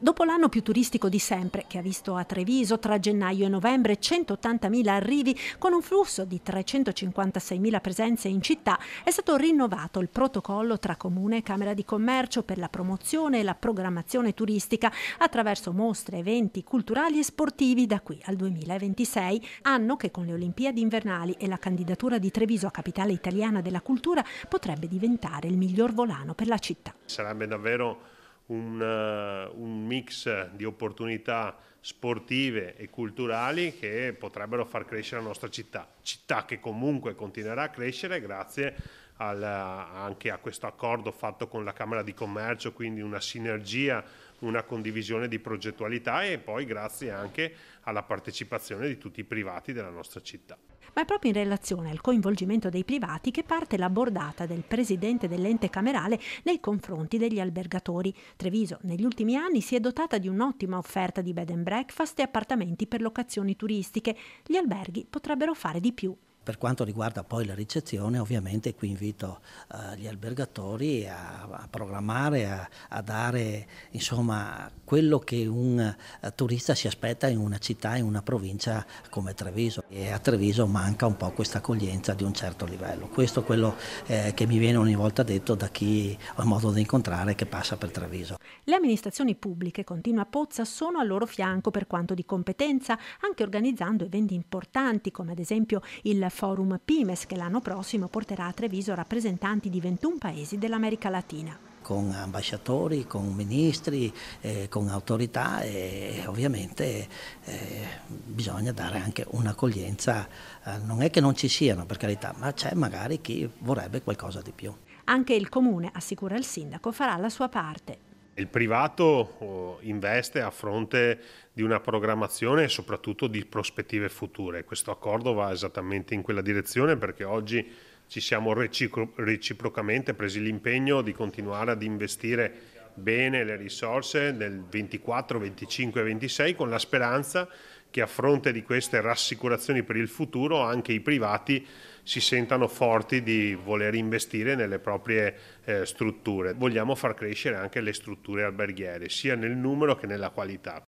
Dopo l'anno più turistico di sempre, che ha visto a Treviso tra gennaio e novembre 180.000 arrivi con un flusso di 356.000 presenze in città, è stato rinnovato il protocollo tra Comune e Camera di Commercio per la promozione e la programmazione turistica attraverso mostre, eventi culturali e sportivi da qui al 2026, anno che con le Olimpiadi invernali e la candidatura di Treviso a capitale italiana della cultura potrebbe diventare il miglior volano per la città. Sarebbe davvero un, eh, un mix di opportunità sportive e culturali che potrebbero far crescere la nostra città, città che comunque continuerà a crescere grazie al, anche a questo accordo fatto con la Camera di Commercio, quindi una sinergia, una condivisione di progettualità e poi grazie anche alla partecipazione di tutti i privati della nostra città. Ma è proprio in relazione al coinvolgimento dei privati che parte la bordata del presidente dell'ente camerale nei confronti degli albergatori. Treviso negli ultimi anni si è dotata di un'ottima offerta di bed and breakfast e appartamenti per locazioni turistiche. Gli alberghi potrebbero fare di più. Per quanto riguarda poi la ricezione, ovviamente qui invito eh, gli albergatori a, a programmare, a, a, dare insomma, quello che un eh, turista si aspetta in una città, in una provincia come Treviso. E a Treviso manca un po' questa accoglienza di un certo livello. Questo è quello eh, che mi viene ogni volta detto da chi ho modo di incontrare che passa per Treviso. Le amministrazioni pubbliche, continua Pozza, sono al loro fianco per quanto di competenza, anche organizzando eventi importanti come ad esempio il Forum Pimes che l'anno prossimo porterà a Treviso rappresentanti di 21 paesi dell'America Latina con ambasciatori, con ministri, eh, con autorità e ovviamente eh, bisogna dare anche un'accoglienza, eh, non è che non ci siano per carità, ma c'è magari chi vorrebbe qualcosa di più. Anche il comune, assicura il sindaco, farà la sua parte il privato investe a fronte di una programmazione e soprattutto di prospettive future. Questo accordo va esattamente in quella direzione perché oggi ci siamo recipro reciprocamente presi l'impegno di continuare ad investire bene le risorse nel 24, 25 e 26 con la speranza che a fronte di queste rassicurazioni per il futuro anche i privati si sentano forti di voler investire nelle proprie eh, strutture. Vogliamo far crescere anche le strutture alberghiere, sia nel numero che nella qualità.